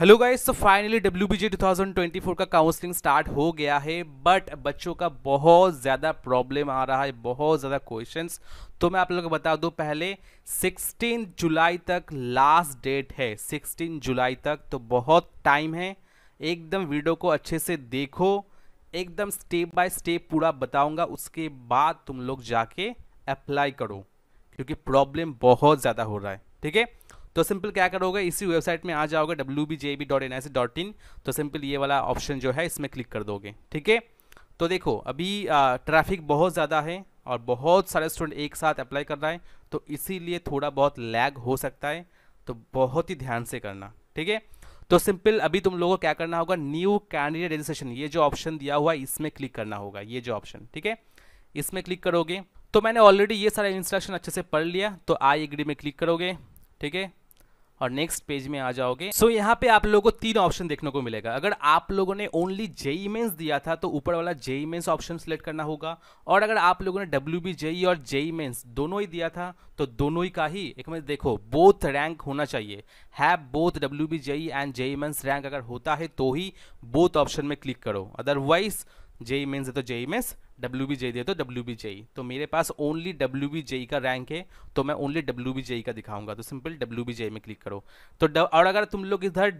hello guys तो finally W 2024 two thousand twenty four का counselling start हो गया है बट बच्चों का बहुत ज़्यादा प्रॉब्लम आ रहा है बहुत ज़्यादा क्वेश्चंस तो मैं आप लोगों को बता दूं पहले 16 जुलाई तक लास्ट डेट है 16 जुलाई तक तो बहुत टाइम है एकदम वीडियो को अच्छे से देखो एकदम स्टेप बाय स्टेप पूरा बताऊँगा उसके बाद तुम लोग जाके अप्लाई करो क्योंकि प्रॉब्लम बहुत ज़्यादा हो रहा है ठीक है तो सिंपल क्या करोगे इसी वेबसाइट में आ जाओगे इन तो सिंपल ये वाला ऑप्शन जो है इसमें क्लिक कर दोगे ठीक है तो देखो अभी ट्रैफिक बहुत ज़्यादा है और बहुत सारे स्टूडेंट एक साथ अप्लाई कर रहा है तो इसीलिए थोड़ा बहुत लैग हो सकता है तो बहुत ही ध्यान से करना ठीक है तो सिंपल अभी तुम लोगों को क्या करना होगा न्यू कैंडिडेट रजिस्ट्रेशन ये जो ऑप्शन दिया हुआ है इसमें क्लिक करना होगा ये जो ऑप्शन ठीक है इसमें क्लिक करोगे तो मैंने ऑलरेडी ये सारा इंस्ट्रक्शन अच्छे से पढ़ लिया तो आई एग्री में क्लिक करोगे ठीक है और नेक्स्ट पेज में आ जाओगे सो so, यहाँ पे आप लोगों को तीन ऑप्शन देखने को मिलेगा अगर आप लोगों ने ओनली जेई मेन्स दिया था तो ऊपर वाला जेई मेन्स ऑप्शन सेलेक्ट करना होगा और अगर आप लोगों ने डब्ल्यू बी जेई और जेई मेन्स e दोनों ही दिया था तो दोनों ही का ही एक मिनट देखो बोथ रैंक होना चाहिए have both W B JEE and JEE Mains rank अगर होता है तो ही बोथ ऑप्शन में क्लिक करो अदरवाइज जेई मेन्स है तो JEE Mains e W B JEE दे दो डब्ल्यू बी जेई तो मेरे पास ओनली डब्ल्यू बी जेई का रैंक है तो मैं ओनली डब्ल्यू बी जेई का दिखाऊंगा तो सिंपल डब्ल्यू बी जेई में क्लिक करो तो और अगर तुम लोग इधर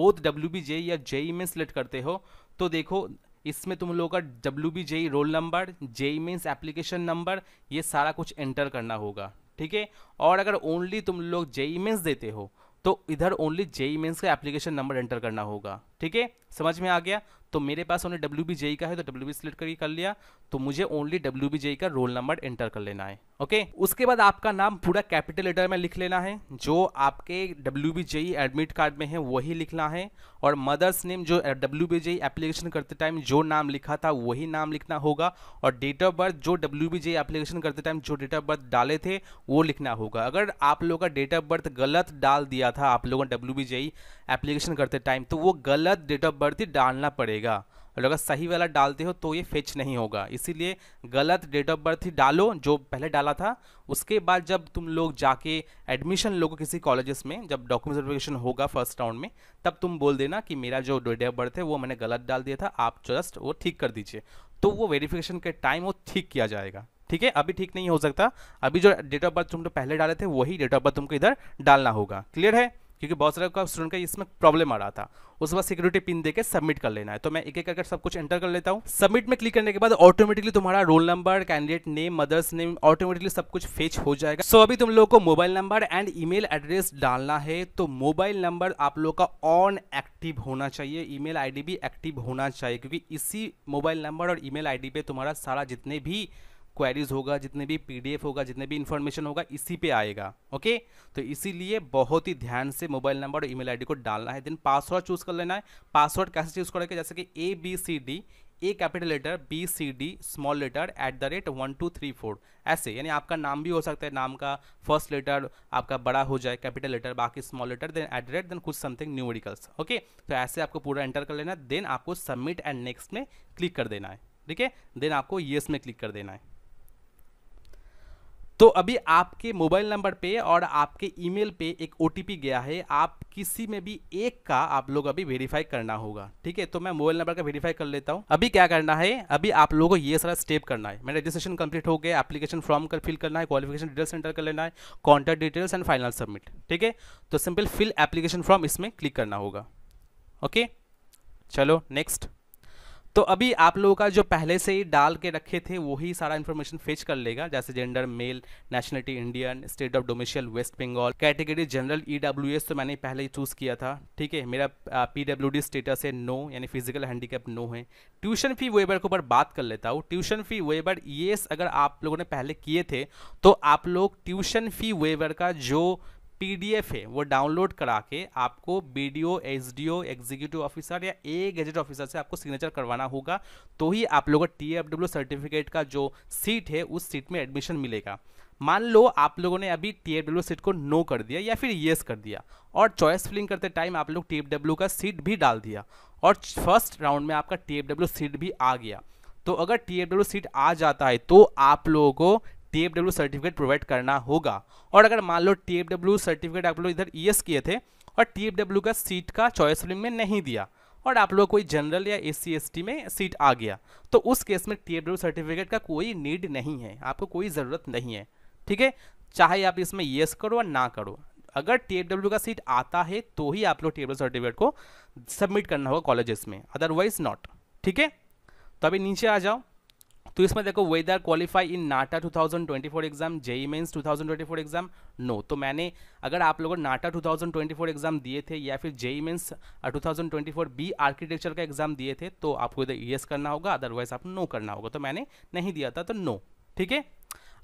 बोथ डब्ल्यू बी जेई या जेई में सिलेक्ट करते हो तो देखो इसमें तुम लोगों का W B JEE roll number JEE Mains application number ये सारा कुछ एंटर करना होगा ठीक है और अगर ओनली तुम लोग जेई मीन्स देते हो तो इधर ओनली जेई मीन्स का एप्लीकेशन नंबर एंटर करना होगा ठीक है समझ में आ गया तो मेरे पास उन्हें डब्ल्यू बी जेई का है तो डब्ल्यू बी सिलेक्ट करके कर लिया तो मुझे ओनली डब्ल्यू बी जेई का रोल नंबर एंटर कर लेना है ओके उसके बाद आपका नाम पूरा कैपिटल लेटर में लिख लेना है जो आपके W B JEE admit card में है वही लिखना है और मदर्स नेम जो डब्ल्यू बी जेई एप्लीकेशन करते टाइम जो नाम लिखा था वही नाम लिखना होगा और डेट ऑफ बर्थ जो डब्ल्यू बी जेई एप्लीकेशन करते टाइम जो डेट ऑफ बर्थ डाले थे वो लिखना होगा अगर आप लोगों का डेट ऑफ बर्थ गलत डाल दिया था आप लोगों ने डब्ल्यू बी जेई एप्लीकेशन करते टाइम तो वो गलत डेट ऑफ बर्थ ही डालना पड़ेगा जाएगा और अगर सही वाला डालते हो तो ये फेच नहीं होगा इसीलिए गलत डेट ऑफ बर्थ ही डालो जो पहले डाला था उसके बाद जब तुम लोग जाके एडमिशन लोगों किसी कॉलेजेस में जब डॉक्यूमेंट वेरिफिकेशन होगा फर्स्ट राउंड में तब तुम बोल देना कि मेरा जो डेट ऑफ बर्थ है वो मैंने गलत डाल दिया था आप जस्ट वो ठीक कर दीजिए तो वो वेरीफिकेशन के टाइम वो ठीक किया जाएगा ठीक है अभी ठीक नहीं हो सकता अभी जो डेट ऑफ बर्थ तुम तो पहले डाले थे वही डेट ऑफ बर्थ तुमको इधर डालना होगा क्लियर है क्योंकि बहुत सारे का स्टूडेंट का इसमें प्रॉब्लम आ रहा था उसके बाद सिक्योरिटी पिन देकर सबमिट कर लेना है तो मैं एक एक करके सब कुछ एंटर कर लेता हूँ सबमिट में क्लिक करने के बाद ऑटोमेटिकली तुम्हारा roll number candidate name mother's name automatically सब कुछ फेच हो जाएगा सो so, अभी तुम लोग को mobile number and email address डालना है तो मोबाइल नंबर आप लोग का ऑन एक्टिव होना चाहिए ई मेल भी एक्टिव होना चाहिए क्योंकि इसी मोबाइल नंबर और ई मेल पे तुम्हारा सारा जितने भी क्वेरीज होगा जितने भी पीडीएफ होगा जितने भी इन्फॉर्मेशन होगा इसी पे आएगा ओके तो इसीलिए बहुत ही ध्यान से मोबाइल नंबर और ईमेल आईडी को डालना है देन पासवर्ड चूज़ कर लेना है पासवर्ड कैसे चूज़ करेंगे जैसे कि A B C D A capital letter B C D small letter at the rate one two three four ऐसे यानी आपका नाम भी हो सकता है नाम का फर्स्ट लेटर आपका बड़ा हो जाए कैपिटल लेटर बाकी small letter then at the rate then कुछ समथिंग न्यूमेरिकल्स ओके तो ऐसे आपको पूरा एंटर कर लेना देन आपको सबमिट एंड नेक्स्ट में क्लिक कर देना है ठीक है देन आपको येस में क्लिक कर देना है तो अभी आपके मोबाइल नंबर पे और आपके ईमेल पे एक ओ गया है आप किसी में भी एक का आप लोग अभी वेरीफाई करना होगा ठीक है तो मैं मोबाइल नंबर का वेरीफाई कर लेता हूँ अभी क्या करना है अभी आप लोगों को ये सारा स्टेप करना है मैं रजिस्ट्रेशन कंप्लीट हो गया एप्लीकेशन फॉर्म कर फिल करना है क्वालिफिकेशन डिटेल्स एंटर कर लेना है contact details and final submit ठीक है तो सिंपल फिल एप्लीकेशन फॉर्म इसमें क्लिक करना होगा ओके चलो नेक्स्ट तो अभी आप लोगों का जो पहले से ही डाल के रखे थे वही सारा इन्फॉर्मेशन फेच कर लेगा जैसे gender male nationality Indian state of domicile West Bengal category general ई तो मैंने पहले ही चूज़ किया था ठीक है मेरा पी डी स्टेटस है नो यानी फिजिकल हैंडीकैप नो है ट्यूशन फी वेबर के ऊपर बात कर लेता हूँ ट्यूशन फी वेबर ये अगर आप लोगों ने पहले किए थे तो आप लोग ट्यूशन फी वेबर का जो पीडीएफ है वो डाउनलोड करा के आपको बीडीओ एसडीओ एग्जीक्यूटिव ऑफिसर या ए गजेट ऑफिसर से आपको सिग्नेचर करवाना होगा तो ही आप लोगों का टीएफडब्ल्यू सर्टिफिकेट का जो सीट है उस सीट में एडमिशन मिलेगा मान लो आप लोगों ने अभी टी एफ डब्ल्यू सीट को नो कर दिया या फिर येस कर दिया और चॉइस फिलिंग करते टाइम आप लोग टी एफ डब्ल्यू का सीट भी डाल दिया और फर्स्ट राउंड में आपका टी एफ डब्ल्यू सीट भी आ गया तो अगर टी एफ डब्ल्यू सीट आ जाता है तो आप लोगों को टी सर्टिफिकेट प्रोवाइड करना होगा और अगर मान लो टी सर्टिफिकेट आप लोग इधर ई e किए थे और टी का सीट का चॉइस फिल्म में नहीं दिया और आप लोग कोई जनरल या एस सी में सीट आ गया तो उस केस में टी सर्टिफिकेट का कोई नीड नहीं है आपको कोई ज़रूरत नहीं है ठीक है चाहे आप इसमें येस करो या ना करो अगर टी का सीट आता है तो ही आप लोग टी सर्टिफिकेट को सबमिट करना होगा कॉलेजेस में अदरवाइज नॉट ठीक है तो अभी नीचे आ जाओ तो इसमें देखो whether qualify in NATA 2024 exam JEE mains 2024 exam no तो मैंने अगर आप लोगों नाटा 2024 एग्जाम दिए थे या फिर जेई मेन्स 2024 बी आर्किटेक्चर का एग्जाम दिए थे तो आपको इधर यस करना होगा अदरवाइज आप नो करना होगा तो मैंने नहीं दिया था तो नो ठीक है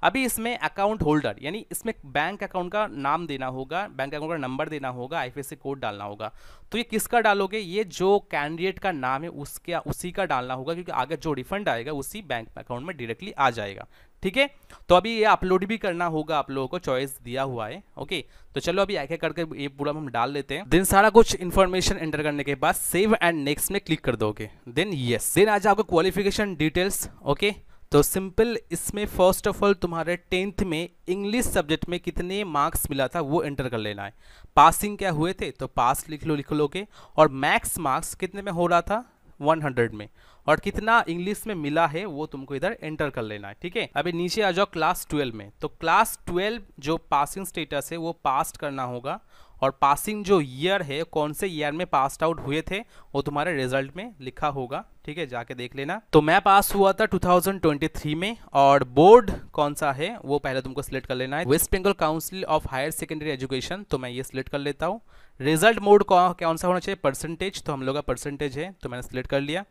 अभी इसमें अकाउंट होल्डर यानी इसमें बैंक अकाउंट का नाम देना होगा बैंक अकाउंट का नंबर देना होगा आईएफएससी कोड डालना होगा तो ये किसका डालोगे ये जो कैंडिडेट का नाम है उसका उसी का डालना होगा क्योंकि आगे जो रिफंड आएगा उसी बैंक अकाउंट में डायरेक्टली आ जाएगा ठीक है तो अभी ये अपलोड भी करना होगा आप लोगों को चॉइस दिया हुआ है ओके तो चलो अभी एक करके ये पूरा हम डाल लेते हैं देन सारा कुछ इन्फॉर्मेशन एंटर करने के बाद सेव एंड नेक्स्ट में क्लिक कर दोगे देन यस देन आज आपको क्वालिफिकेशन डिटेल्स ओके तो सिंपल इसमें फर्स्ट ऑफ ऑल तुम्हारे टेंथ में इंग्लिश सब्जेक्ट में कितने मार्क्स मिला था वो एंटर कर लेना है पासिंग क्या हुए थे तो पास लिख लो लिख लो के और मैक्स मार्क्स कितने में हो रहा था 100 में और कितना इंग्लिश में मिला है वो तुमको इधर एंटर कर लेना है ठीक है अभी नीचे आ जाओ क्लास 12 में तो क्लास 12 जो पासिंग स्टेटस है वो पास करना होगा और पासिंग जो ईयर है कौन से ईयर में पासड आउट हुए थे वो तुम्हारे रिजल्ट में लिखा होगा ठीक है जाके देख लेना तो मैं पास हुआ था 2023 में और बोर्ड कौन सा है वो पहले तुमको सिलेक्ट कर लेना है West Bengal council of higher secondary education तो मैं ये सिलेक्ट कर लेता हूँ रिजल्ट मोड कौन सा होना चाहिए परसेंटेज तो हम लोग का परसेंटेज है तो मैंने सिलेक्ट कर लिया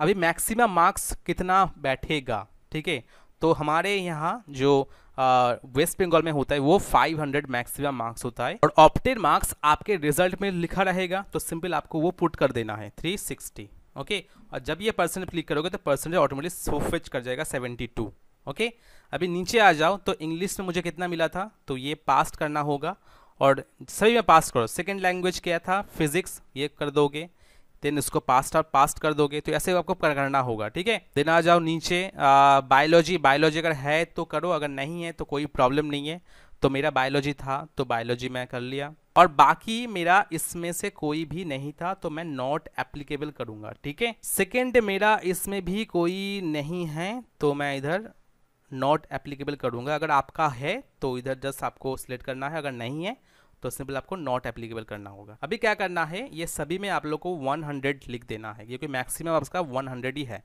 अभी मैक्सिमम मार्क्स कितना बैठेगा ठीक है तो हमारे यहाँ जो वेस्ट बंगाल में होता है वो 500 मैक्सिमम मार्क्स होता है और ऑप्टेड मार्क्स आपके रिजल्ट में लिखा रहेगा तो सिंपल आपको वो पुट कर देना है 360 ओके और जब ये परसेंट क्लिक करोगे तो परसेंटेज ऑटोमेटिक सोफेच कर जाएगा 72 ओके अभी नीचे आ जाओ तो इंग्लिश में मुझे कितना मिला था तो ये पास करना होगा और सभी में पास करो सेकेंड लैंग्वेज क्या था फिजिक्स ये कर दोगे देन इसको पास्ट और पास्ट कर दोगे तो ऐसे आपको करना होगा ठीक है देन आ जाओ नीचे बायोलॉजी बायोलॉजी अगर है तो करो अगर नहीं है तो कोई प्रॉब्लम नहीं है तो मेरा बायोलॉजी था तो बायोलॉजी मैं कर लिया और बाकी मेरा इसमें से कोई भी नहीं था तो मैं नॉट एप्लीकेबल करूंगा ठीक है सेकेंड मेरा इसमें भी कोई नहीं है तो मैं इधर नॉट एप्लीकेबल करूंगा अगर आपका है तो इधर जस्ट आपको सिलेक्ट करना है अगर नहीं है तो सिंपल आपको नॉट एप्लीकेबल करना होगा अभी क्या करना है ये सभी में आप लोग को 100 लिख देना है क्योंकि मैक्सिमम आपका 100 ही है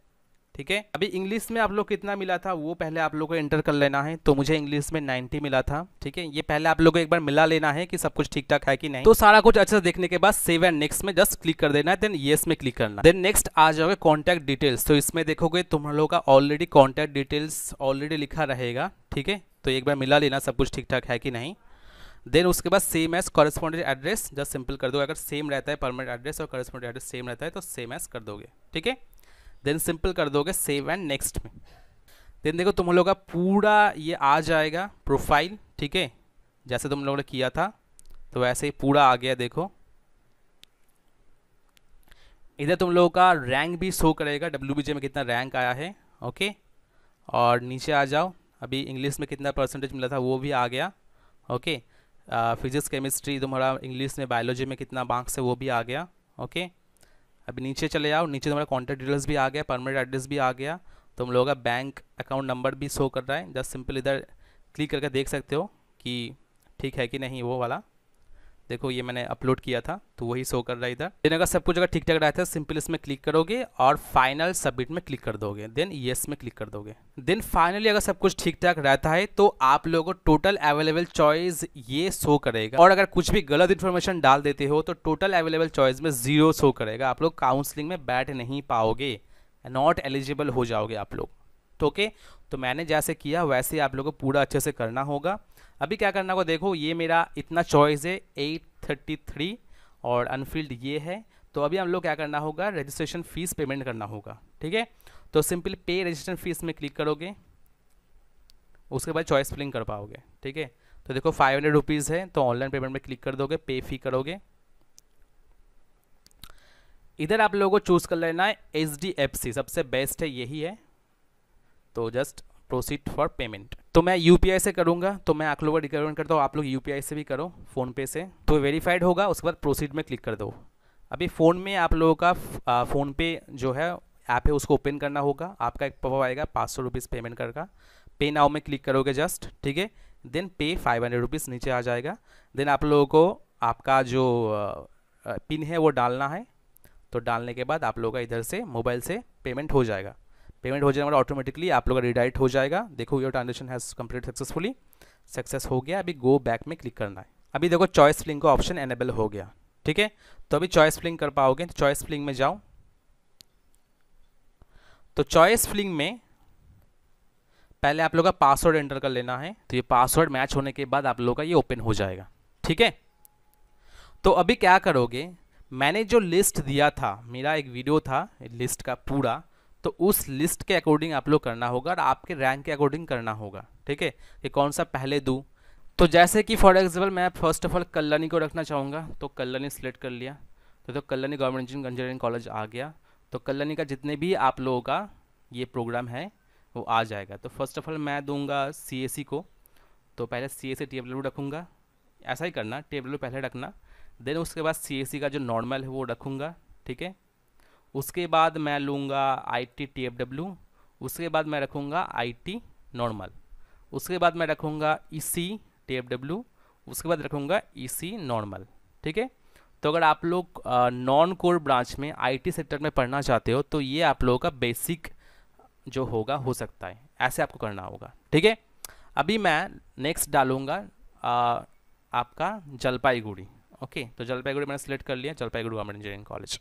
ठीक है अभी इंग्लिश में आप लोग कितना मिला था वो पहले आप लोग को एंटर कर लेना है तो मुझे इंग्लिश में 90 मिला था ठीक है ये पहले आप लोग को एक बार मिला लेना है कि सब कुछ ठीक ठाक है कि नहीं तो सारा कुछ अच्छे से देखने के बाद सेव एंड नेक्स्ट में जस्ट क्लिक कर देना है देन येस में क्लिक करना देन नेक्स्ट आ जाओगे कॉन्टैक्ट डिटेल्स तो इसमें देखोगे तुम लोग का ऑलरेडी कॉन्टैक्ट डिटेल्स ऑलरेडी लिखा रहेगा ठीक है तो एक बार मिला लेना सब कुछ ठीक ठाक है कि नहीं देन उसके बाद सेम एज कॉरेस्पॉन्डेंट एड्रेस जब सिंपल कर दोगे अगर सेम रहता है परमानेंट एड्रेस और कॉरेस्पॉन्डेंट एड्रेस सेम रहता है तो सेम एज कर दोगे ठीक है देन सिंपल कर दोगे सेव एंड नेक्स्ट में देन देखो तुम लोग का पूरा ये आ जाएगा प्रोफाइल ठीक है जैसे तुम लोगों ने किया था तो वैसे ही पूरा आ गया देखो इधर तुम लोगों का रैंक भी शो करेगा डब्ल्यू में कितना रैंक आया है ओके और नीचे आ जाओ अभी इंग्लिश में कितना परसेंटेज मिला था वो भी आ गया ओके फिजिक्स केमिस्ट्री तुम्हारा इंग्लिश में बायोलॉजी में कितना मार्क्स है वो भी आ गया ओके अभी नीचे चले जाओ नीचे तुम्हारा कॉन्टैक्ट डिटेल्स भी आ गया परमानेंट एड्रेस भी आ गया तुम लोगों का बैंक अकाउंट नंबर भी शो कर रहा है जस्ट सिंपल इधर क्लिक करके देख सकते हो कि ठीक है कि नहीं वो वाला देखो ये मैंने अपलोड किया था तो वही शो कर रहा है इधर देन अगर सब कुछ अगर ठीक ठाक रहा था सिंपल इसमें क्लिक करोगे और फाइनल सबमिट में क्लिक कर दोगे देन येस में क्लिक कर दोगे देन फाइनली अगर सब कुछ ठीक ठाक रहता है तो आप लोगों को टोटल अवेलेबल चॉइस ये शो करेगा और अगर कुछ भी गलत इन्फॉर्मेशन डाल देते हो तो टोटल अवेलेबल चॉइस में जीरो शो करेगा आप लोग काउंसलिंग में बैठ नहीं पाओगे नॉट एलिजिबल हो जाओगे आप लोग तो ओके तो मैंने जैसे किया वैसे आप लोगों को पूरा अच्छे से करना होगा अभी क्या करना को देखो ये मेरा इतना चॉइस है एट थर्टी थ्री और अनफील्ड ये है तो अभी हम लोग क्या करना होगा रजिस्ट्रेशन फ़ीस पेमेंट करना होगा ठीक है तो सिंपली पे रजिस्ट्रेशन फ़ीस में क्लिक करोगे उसके बाद चॉइस फिलिंग कर पाओगे ठीक है तो देखो फाइव हंड्रेड रुपीज़ है तो ऑनलाइन पेमेंट में क्लिक कर दोगे पे फी करोगे इधर आप लोगों को चूज़ कर लेना है एच सबसे बेस्ट है यही है तो जस्ट प्रोसीड फॉर पेमेंट तो मैं यू से करूँगा तो मैं आप लोगों का रिकमेंड करता हूँ आप लोग यू से भी करो फ़ोनपे से तो वेरीफाइड होगा उसके बाद प्रोसीड में क्लिक कर दो अभी फ़ोन में आप लोगों का फ़ोनपे जो है ऐप है उसको ओपन करना होगा आपका एक पॉपअप आएगा पाँच सौ रुपीज़ पेमेंट का पे नाउ में क्लिक करोगे जस्ट ठीक है देन पे फाइव हंड्रेड रुपीज़ नीचे आ जाएगा देन आप लोगों को आपका जो पिन है वो डालना है तो डालने के बाद आप लोगों का इधर से मोबाइल से पेमेंट हो जाएगा पेमेंट हो जाए हमारा ऑटोमेटिकली आप लोग का रिडाइट हो जाएगा देखो your transaction has complete successfully success हो गया अभी गो बैक में क्लिक करना है अभी देखो चॉइस फ्लिंग का ऑप्शन एनेबल हो गया ठीक है तो अभी चॉइस फ्लिंग कर पाओगे तो चॉइस फ्लिंग में जाओ तो चॉइस फ्लिंग में पहले आप लोग का पासवर्ड एंटर कर लेना है तो ये पासवर्ड मैच होने के बाद आप लोग का ये ओपन हो जाएगा ठीक है तो अभी क्या करोगे मैंने जो लिस्ट दिया था मेरा एक वीडियो था लिस्ट का पूरा तो उस लिस्ट के अकॉर्डिंग आप लोग करना होगा और आपके रैंक के अकॉर्डिंग करना होगा ठीक है कि कौन सा पहले दूँ तो जैसे कि फॉर एग्जाम्पल मैं फर्स्ट ऑफ ऑल कल्लनी को रखना चाहूँगा तो कल्लनी सेलेक्ट कर लिया तो, तो कल्लनी गवर्नमेंट इंजीनियरिंग कॉलेज आ गया तो कल्लनी का जितने भी आप लोगों का ये प्रोग्राम है वो आ जाएगा तो फर्स्ट ऑफ ऑल मैं दूंगा सी को तो पहले सी एस सी ऐसा ही करना टी पहले रखना देन उसके बाद सी सी का जो नॉर्मल है वो रखूँगा ठीक है उसके बाद मैं लूँगा I T T F W उसके बाद मैं रखूँगा आई टी नॉर्मल उसके बाद मैं रखूँगा E e C T F W उसके बाद रखूँगा ई सी नॉर्मल ठीक है तो अगर आप लोग नॉन कोर ब्रांच में आईटी सेक्टर में पढ़ना चाहते हो तो ये आप लोगों का बेसिक जो होगा हो सकता है ऐसे आपको करना होगा ठीक है अभी मैं नेक्स्ट डालूँगा आपका जलपाईगुड़ी ओके तो जलपाईगुड़ी मैंने सेलेक्ट कर लिया जलपाईगुड़ी गवर्नमेंट इंजीनियरिंग कॉलेज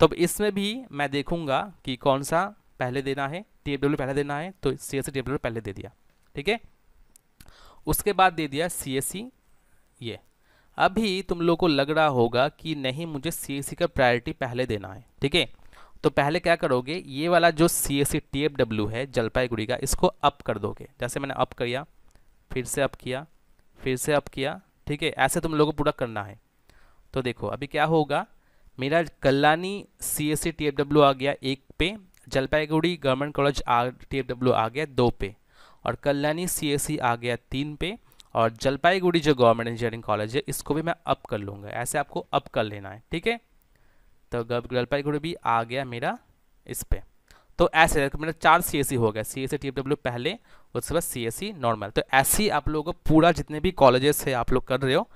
तो अब इसमें भी मैं देखूंगा कि कौन सा पहले देना है टी पहले देना है तो सी एस पहले दे दिया ठीक है उसके बाद दे दिया सी ये अभी तुम लोग को लग रहा होगा कि नहीं मुझे सी का प्रायोरिटी पहले देना है ठीक है तो पहले क्या करोगे ये वाला जो सी एस सी है जलपाईगुड़ी का इसको अप कर दोगे जैसे मैंने अप किया फिर से अप किया फिर से अप किया ठीक है ऐसे तुम लोगों को पूरा करना है तो देखो अभी क्या होगा मेरा Kalyani C S C T F W आ गया एक पे Jalpaiguri government college T F W आ गया दो पे और कल्याणी सी एस सी आ गया तीन पे और जलपाईगुड़ी जो गवर्नमेंट इंजीनियरिंग कॉलेज है इसको भी मैं अप कर लूँगा ऐसे आपको अप कर लेना है ठीक है तो जलपाईगुड़ी भी आ गया मेरा इस पर तो ऐसे मेरा चार सी एस सी हो गया C S C T F W पहले उसके बाद सी एस सी नॉर्मल तो ऐसे ही आप लोगों को पूरा जितने भी कॉलेजेस है आप लोग कर रहे हो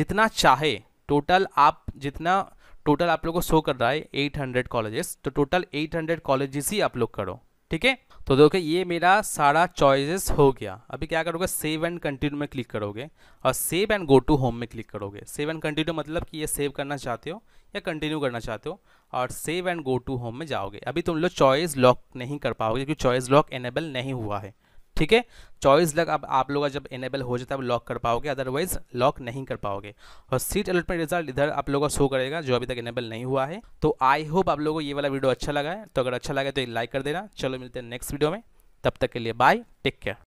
जितना चाहे टोटल आप जितना टोटल आप लोग को शो कर रहा है 800 कॉलेजेस तो टोटल 800 कॉलेजेस ही आप लोग करो ठीक है तो देखो ये मेरा सारा चॉइसेस हो गया अभी क्या करोगे सेव एंड कंटिन्यू में क्लिक करोगे और save and go to home में क्लिक करोगे सेव एंड कंटिन्यू मतलब कि ये सेव करना चाहते हो या कंटिन्यू करना चाहते हो और save and go to home में जाओगे अभी तुम लोग चॉइस लॉक नहीं कर पाओगे क्योंकि चॉइस लॉक एनेबल नहीं हुआ है ठीक है चॉइस लग आप आप लोग जब इनेबल हो जाता है लॉक कर पाओगे अदरवाइज लॉक नहीं कर पाओगे और सीट अलॉटमेंट रिजल्ट इधर आप लोगों का शो करेगा जो अभी तक इनेबल नहीं हुआ है तो आई होप आप लोगों को ये वाला वीडियो अच्छा लगा है तो अगर अच्छा लगा तो लाइक कर देना चलो मिलते हैं नेक्स्ट वीडियो में तब तक के लिए बाय टेक केयर